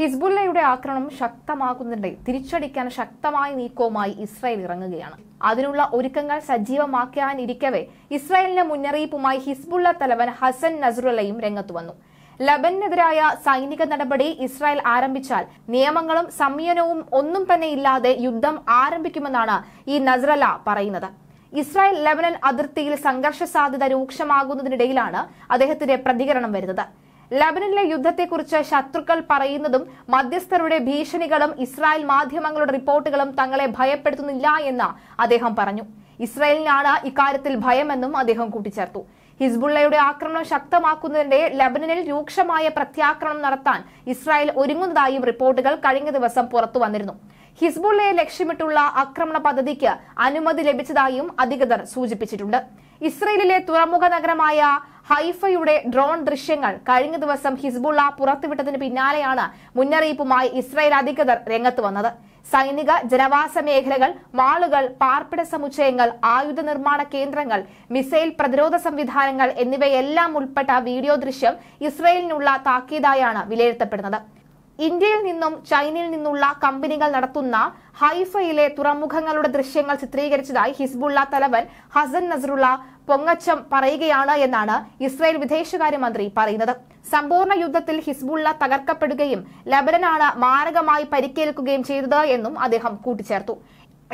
ഹിസ്ബുല്ലയുടെ ആക്രമണം ശക്തമാകുന്നുണ്ട് തിരിച്ചടിക്കാൻ ശക്തമായ നീക്കവുമായി ഇസ്രായേൽ ഇറങ്ങുകയാണ് അതിനുള്ള ഒരുക്കങ്ങൾ സജീവമാക്കാനിരിക്കവേ ഇസ്രായേലിന്റെ മുന്നറിയിപ്പുമായി ഹിസ്ബുള്ള തലവൻ ഹസൻ നസറുലയും രംഗത്തു വന്നു ലബനെതിരായ സൈനിക നടപടി ഇസ്രായേൽ ആരംഭിച്ചാൽ നിയമങ്ങളും സംയനവും ഒന്നും തന്നെ ഇല്ലാതെ യുദ്ധം ആരംഭിക്കുമെന്നാണ് ഈ നസ്രല പറയുന്നത് ഇസ്രായേൽ ലെബനൻ അതിർത്തിയിൽ സംഘർഷ സാധ്യത രൂക്ഷമാകുന്നതിനിടയിലാണ് അദ്ദേഹത്തിന്റെ പ്രതികരണം വരുന്നത് ലബനനിലെ യുദ്ധത്തെക്കുറിച്ച് ശത്രുക്കൾ പറയുന്നതും മധ്യസ്ഥരുടെ ഭീഷണികളും ഇസ്രായേൽ മാധ്യമങ്ങളുടെ റിപ്പോർട്ടുകളും തങ്ങളെ ഭയപ്പെടുത്തുന്നില്ല എന്ന് അദ്ദേഹം പറഞ്ഞു ഇസ്രായേലിനാണ് ഇക്കാര്യത്തിൽ ഭയമെന്നും അദ്ദേഹം കൂട്ടിച്ചേർത്തു ഹിസ്ബുള്ളയുടെ ആക്രമണം ശക്തമാക്കുന്നതിനിടെ ലബനനിൽ രൂക്ഷമായ പ്രത്യാക്രമണം നടത്താൻ ഇസ്രായേൽ ഒരുങ്ങുന്നതായും റിപ്പോർട്ടുകൾ കഴിഞ്ഞ ദിവസം പുറത്തു വന്നിരുന്നു ഹിസ്ബുള്ളയെ ലക്ഷ്യമിട്ടുള്ള ആക്രമണ പദ്ധതിക്ക് അനുമതി ലഭിച്ചതായും അധികൃതർ സൂചിപ്പിച്ചിട്ടുണ്ട് ഇസ്രയേലിലെ തുറമുഖ നഗരമായ ഹൈഫയുടെ ഡ്രോൺ ദൃശ്യങ്ങൾ കഴിഞ്ഞ ദിവസം ഹിസ്ബുള്ള പുറത്തുവിട്ടതിന് പിന്നാലെയാണ് മുന്നറിയിപ്പുമായി ഇസ്രായേൽ അധികൃതർ രംഗത്ത് വന്നത് സൈനിക ജനവാസ മേഖലകൾ മാളുകൾ പാർപ്പിട സമുച്ചയങ്ങൾ ആയുധ നിർമ്മാണ കേന്ദ്രങ്ങൾ മിസൈൽ പ്രതിരോധ സംവിധാനങ്ങൾ എന്നിവയെല്ലാം ഉൾപ്പെട്ട വീഡിയോ ദൃശ്യം ഇസ്രയേലിനുള്ള താക്കീതായാണ് വിലയിരുത്തപ്പെടുന്നത് ഇന്ത്യയിൽ നിന്നും ചൈനയിൽ നിന്നുള്ള കമ്പനികൾ നടത്തുന്ന ഹൈഫയിലെ തുറമുഖങ്ങളുടെ ദൃശ്യങ്ങൾ ചിത്രീകരിച്ചതായി ഹിസ്ബുള്ള തലവൻ ഹസൻ നസറുള്ള പൊങ്ങച്ചം പറയുകയാണ് എന്നാണ് ഇസ്രായേൽ വിദേശകാര്യമന്ത്രി പറയുന്നത് സമ്പൂർണ്ണ യുദ്ധത്തിൽ ഹിസ്ബുള്ള തകർക്കപ്പെടുകയും ലബനനാണ് മാരകമായി പരിക്കേൽക്കുകയും ചെയ്തത് എന്നും അദ്ദേഹം കൂട്ടിച്ചേർത്തു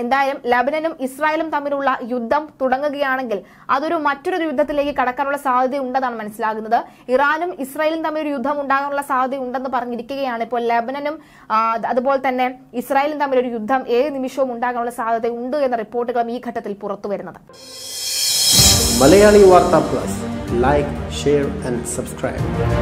എന്തായാലും ലബനനും ഇസ്രായേലും തമ്മിലുള്ള യുദ്ധം തുടങ്ങുകയാണെങ്കിൽ അതൊരു മറ്റൊരു യുദ്ധത്തിലേക്ക് കടക്കാനുള്ള സാധ്യത ഉണ്ടെന്നാണ് മനസ്സിലാകുന്നത് ഇറാനും ഇസ്രായേലും തമ്മിൽ ഒരു യുദ്ധം ഉണ്ടാകാനുള്ള സാധ്യത ഉണ്ടെന്ന് പറഞ്ഞിരിക്കുകയാണ് ഇപ്പോൾ ലബനനും അതുപോലെ തന്നെ ഇസ്രായേലും തമ്മിൽ ഒരു യുദ്ധം ഏത് നിമിഷവും ഉണ്ടാകാനുള്ള സാധ്യത ഉണ്ട് എന്ന റിപ്പോർട്ടുകളും ഈ ഘട്ടത്തിൽ പുറത്തു വരുന്നത് മലയാളി വാർത്താ plus like share and subscribe